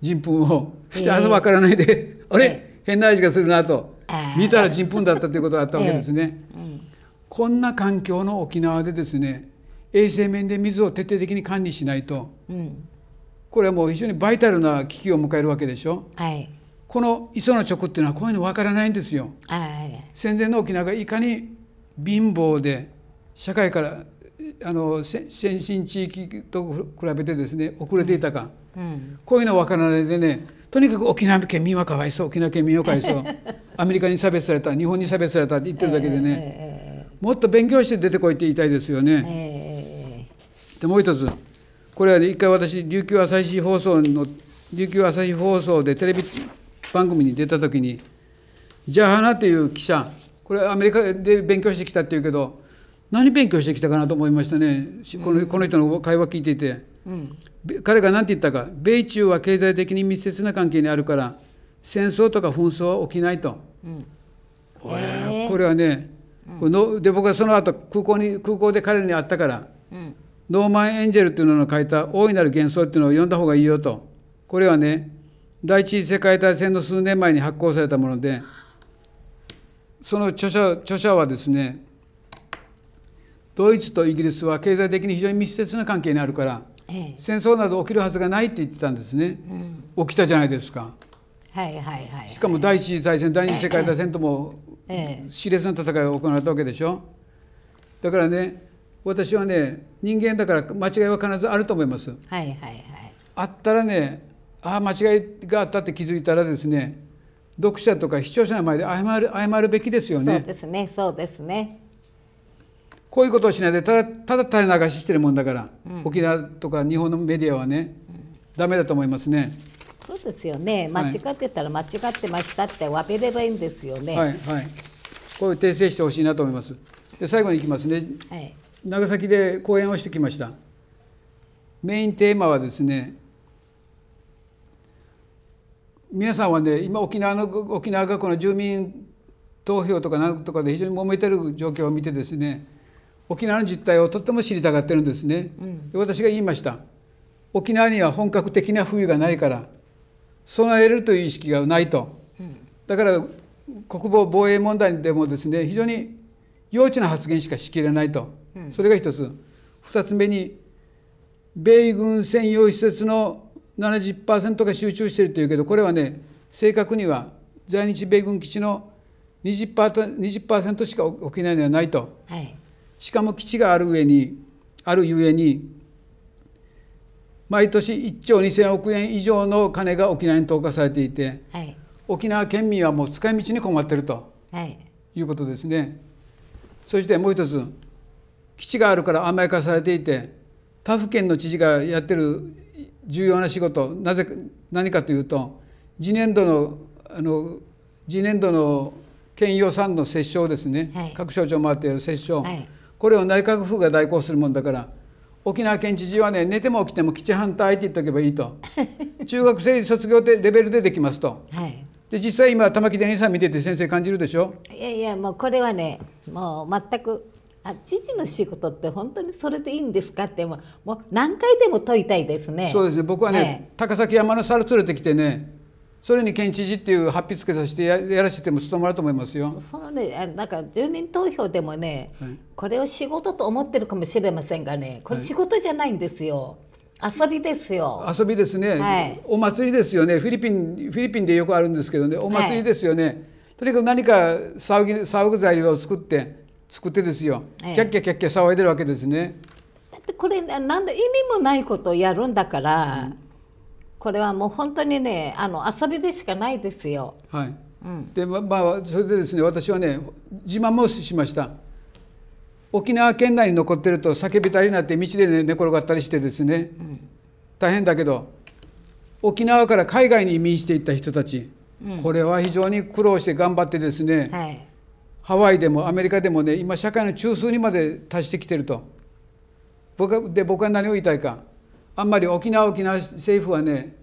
人糞をして朝分からないで、えー、あれ、えー、変な味がするなと見たら人糞だったということがあったわけですね、えーうん、こんな環境の沖縄でですね衛生面で水を徹底的に管理しないと、うんこれはもう非常にバイタルな危機を迎えるわけでしょ。はいこの磯の直っていうのはこういうの分からないんですよ。戦前の沖縄がいかに貧乏で社会からあの先進地域と比べてですね遅れていたか、うんうん、こういうの分からないでねとにかく沖縄県民はかわいそう沖縄県民はかわいそう アメリカに差別された日本に差別されたって言ってるだけでね、えーえー、もっと勉強して出てこいって言いたいですよね。えー、でもう一つこれは一回私、琉球朝日放送の、琉球朝日放送でテレビ番組に出たときに、ジャハナという記者、これアメリカで勉強してきたっていうけど、何勉強してきたかなと思いましたね、このこの人の会話聞いていて、うん、彼が何て言ったか米中は経済的に密接な関係にあるから戦争とか紛争は起きないと、うんえー、これはね、うん、で僕はその後空港に空港で彼に会ったから、うん、ノーマン・エンジェルっていうのの書いた大いなる幻想っていうのを読んだ方がいいよと。これはね、第一次世界大戦の数年前に発行されたもので、その著者著者はですね、ドイツとイギリスは経済的に非常に密接な関係にあるから、ええ、戦争など起きるはずがないって言ってたんですね、うん、起きたじゃないですか、はいはいはい、しかも第一次大戦第二次世界大戦とも熾烈な戦いが行われたわけでしょ、だからね私はね人間だから間違いは必ずあると思います。はいはいはい、あったらねああ間違いがあったって気づいたらですね読者とか視聴者の前で謝る謝るべきですよね。そうですねそうですねこういうことをしないでただただ垂れ流ししてるもんだから、うん、沖縄とか日本のメディアはね、うん、ダメだと思いますね。そうですよね間違ってたら間違ってましたってわべればいいんですよね。はい、はい、こういう訂正してほしいなと思います。で最後にいきますね。はい長崎で講演をしてきましたメインテーマはですね皆さんはね今沖縄の沖縄がこの住民投票とかなんとかで非常に揉めてる状況を見てですね沖縄の実態をとっても知りたがってるんですね、うん、で私が言いました沖縄には本格的な冬がないから備えるという意識がないと、うん、だから国防防衛問題でもですね非常に幼稚な発言しかしきれないとそれが一つ二つ目に米軍専用施設の70%が集中しているというけどこれはね正確には在日米軍基地の 20%, 20しか沖縄にはないと、はい、しかも基地がある上にあるゆえに毎年1兆2,000億円以上の金が沖縄に投下されていて、はい、沖縄県民はもう使い道に困っていると、い、いうことですね。そしてもう一つ基地があるから甘やかされていて他府県の知事がやってる重要な仕事なぜ何かというと次年度のあの次年度の県予算の折衝ですね、はい、各省庁回っている折衝、はい、これを内閣府が代行するもんだから沖縄県知事はね寝ても起きても基地反対って言っておけばいいと 中学生卒業でレベルでできますと、はい、で実際今玉城デニーさん見てて先生感じるでしょいやいやもうこれはねもう全くあ知事の仕事って本当にそれでいいんですかってもう何回でも問いたいですね。そうですね僕はね、えー、高崎山の猿連れてきてねそれに県知事っていう発筆つけさせてやらせても務まると思いますよ。そのね、なんか住民投票でもね、はい、これを仕事と思ってるかもしれませんがね、これ仕事じゃないんですよ。はい、遊びですよ。遊びですね、はい、お祭りですよね。フィリピン、フィリピンでよくあるんですけどね、お祭りですよね。とにかく何か騒ぎ、騒ぐ材料を作って。作ってですよ、ええ、キャッキャキャッキャ騒いでるわけですね。だってこれなんだ意味もないことをやるんだから、うん、これはもう本当にねあの遊びでしかないですよ。はい、うん、でまあそれでですね私はね自慢もしました。沖縄県内に残ってると叫びたりになって道で、ね、寝転がったりしてですね、うん、大変だけど沖縄から海外に移民していった人たち、これは非常に苦労して頑張ってですね、はいハワイでもアメリカでもね今社会の中枢にまで達してきてると僕はで僕は何を言いたいかあんまり沖縄沖縄政府はね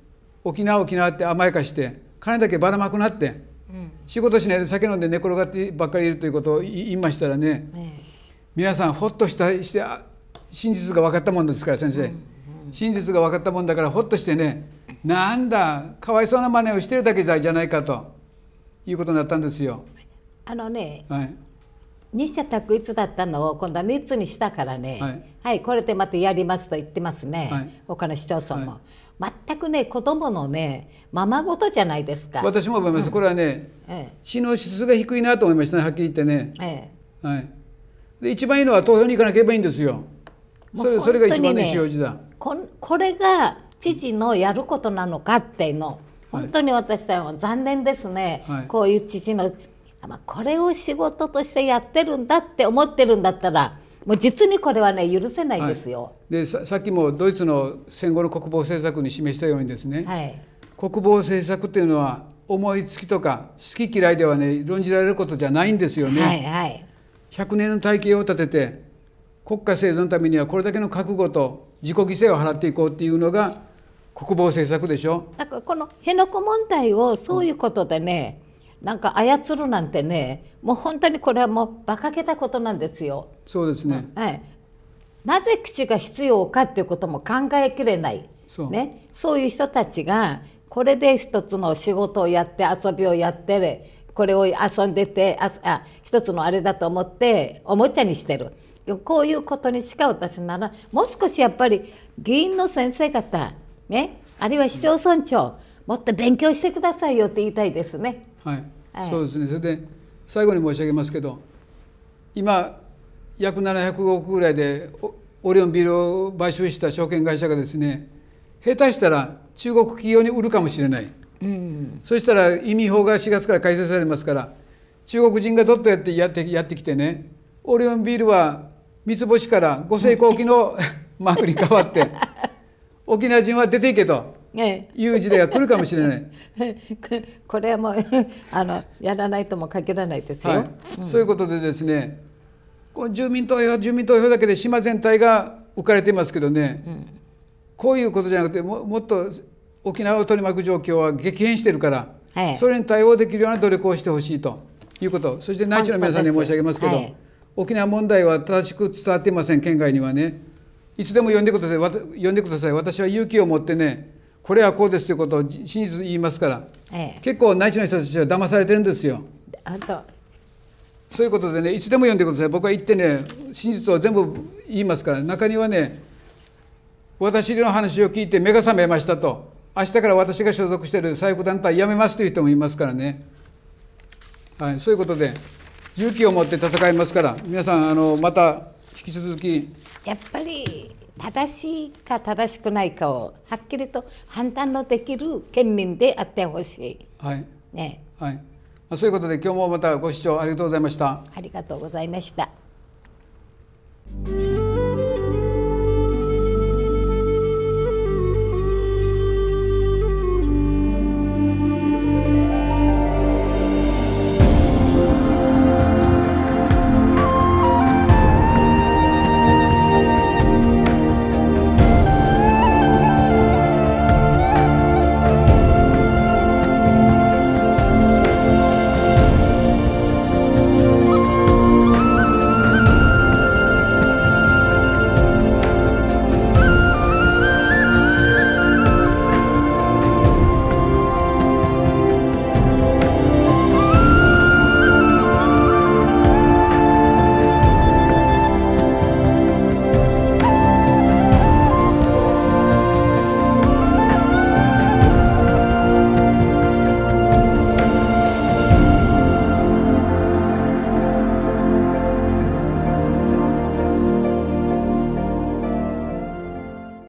沖縄沖縄って甘やかして金だけばらまくなって、うん、仕事しないで酒飲んで寝転がってばっかりいるということを言いましたらね、皆さんほっとしたして真実が分かったもんですから先生、うんうん、真実が分かったもんだからほっとしてねなんだかわいそうな真似をしてるだけじゃないかということになったんですよ。あのね、はい、択一だったのを今度は3つにしたからね、はい、はい、これでまたやりますと言ってますね、はい、他の市町村も。全くね子供のねままごとじゃないですか私も思います、うん、これはね、ええ、知能指数が低いなと思いましたねはっきり言ってね、ええはい、で一番いいのは投票に行かなければいいんですよそれそれが一番の使用時だここれが父のやることなのかっていうの本当に私たちは残念ですね、はい、こういう父のまこれを仕事としてやってるんだって思ってるんだったらもう実にこれはね許せないですよ、はい、でささっきもドイツの戦後の国防政策に示したようにですね、はい、国防政策っていうのは思いつきとか好き嫌いではね論じられることじゃないんですよね。はいはい、100年の体系を立てて国家生存のためにはこれだけの覚悟と自己犠牲を払っていこうっていうのが国防政策でしょだからこの辺野古問題をそういうことでね、うんなんか操るなんてねもう本当にこれはもう馬鹿げたことなんですよ。そうですね、はい、なぜ口が必要かっていうことも考えきれないそう,、ね、そういう人たちがこれで一つの仕事をやって遊びをやってこれを遊んでてああ一つのあれだと思っておもちゃにしてるこういうことにしか私ならもう少しやっぱり議員の先生方、ね、あるいは市町村長、うんもっと勉強してくださいよって言いたいですね。はい、はい、そうですねそれで最後に申し上げますけど今約700億ぐらいでオリオンビールを買収した証券会社がですね下手したら中国企業に売るかもしれない、うん、そしたら移民法が4月から改正されますから中国人がどっとやってやってやってきてねオリオンビールは三つ星から五星高機のマークに変わって 沖縄人は出ていけという時代が来るかもしれない これはもう あのやらないとも限らないですよ、はいうん、そういうことでですねこの住民投票住民投票だけで島全体が浮かれていますけどね、うん、こういうことじゃなくてももっと沖縄を取り巻く状況は激変してるから、はい、それに対応できるような努力をしてほしいということそして内地の皆さんに申し上げますけど、はい、沖縄問題は正しく伝わっていません県外にはねいつでも呼んでください呼んでください私は勇気を持ってねこれはこうですということを真実言いますから、ええ、結構内地の人たちは騙されてるんですよ。そういうことでねいつでも読んでください僕は言ってね真実を全部言いますから中にはね私の話を聞いて目が覚めましたと明日から私が所属している財布団体辞めますという人もいますからね、はい、そういうことで勇気を持って戦いますから皆さんあのまた引き続きやっぱり正しいか正しくないかをはっきりと判断のできる県民であってほしい。はい、ねはいまあ、そういうことで今日もまたご視聴ありがとうございました。ありがとうございました。